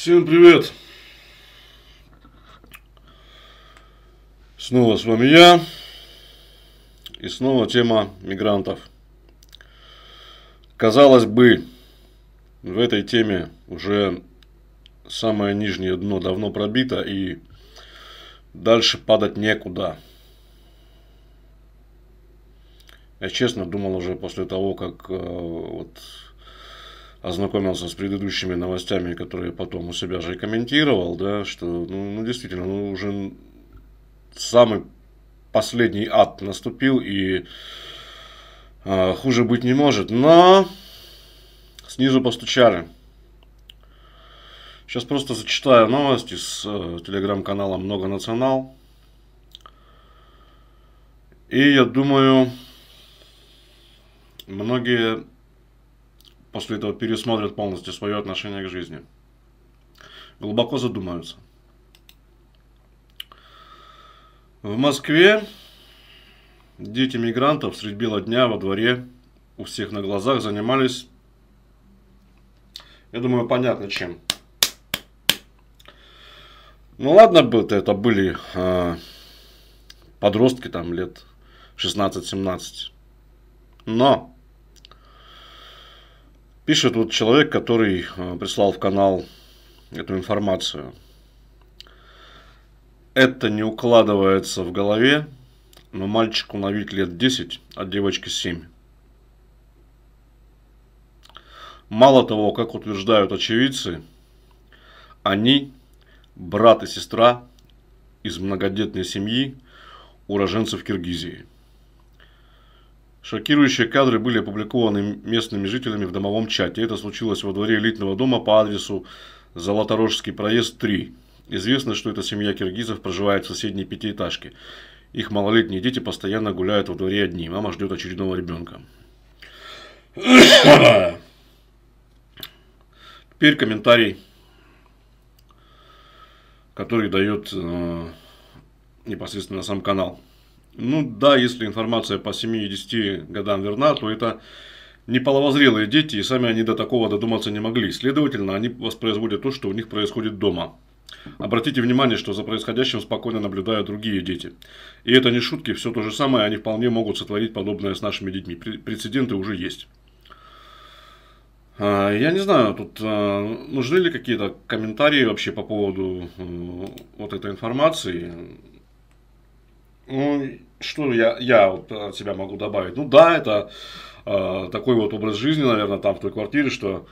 Всем привет! Снова с вами я. И снова тема мигрантов. Казалось бы, в этой теме уже самое нижнее дно давно пробито и дальше падать некуда. Я честно думал уже после того, как э, вот ознакомился с предыдущими новостями, которые потом у себя же и комментировал, да, что, ну, ну действительно, ну, уже самый последний ад наступил и э, хуже быть не может. Но снизу постучали. Сейчас просто зачитаю новости с э, телеграм-канала Многонационал. И я думаю, многие после этого пересмотрят полностью свое отношение к жизни. Глубоко задумаются. В Москве дети мигрантов средь бела дня во дворе у всех на глазах занимались, я думаю, понятно чем. Ну ладно бы это были а, подростки там лет 16-17. Но Пишет вот человек, который э, прислал в канал эту информацию. Это не укладывается в голове, но мальчику на вид лет 10, а девочке 7. Мало того, как утверждают очевидцы, они, брат и сестра из многодетной семьи, уроженцев Киргизии – Шокирующие кадры были опубликованы местными жителями в домовом чате. Это случилось во дворе элитного дома по адресу Золоторожский проезд 3. Известно, что эта семья киргизов проживает в соседней пятиэтажке. Их малолетние дети постоянно гуляют во дворе одни. Мама ждет очередного ребенка. Теперь комментарий, который дает э, непосредственно сам канал. Ну да, если информация по 7-10 годам верна, то это не половозрелые дети, и сами они до такого додуматься не могли. Следовательно, они воспроизводят то, что у них происходит дома. Обратите внимание, что за происходящим спокойно наблюдают другие дети. И это не шутки, все то же самое, они вполне могут сотворить подобное с нашими детьми. Прецеденты уже есть. А, я не знаю, тут а, нужны ли какие-то комментарии вообще по поводу э, вот этой информации. Ну, что я, я вот от себя могу добавить? Ну да, это э, такой вот образ жизни, наверное, там в той квартире, что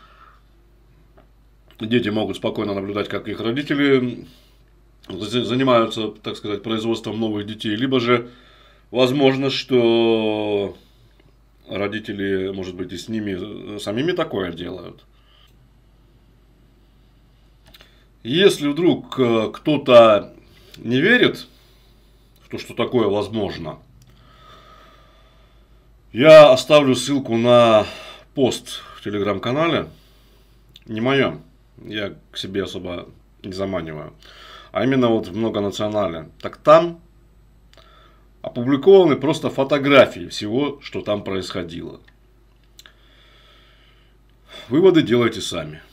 дети могут спокойно наблюдать, как их родители занимаются, так сказать, производством новых детей, либо же возможно, что родители, может быть, и с ними э, самими такое делают. Если вдруг э, кто-то не верит в то, что такое возможно. Я оставлю ссылку на пост в телеграм-канале. Не мое Я к себе особо не заманиваю. А именно вот в многонационале. Так там опубликованы просто фотографии всего, что там происходило. Выводы делайте сами.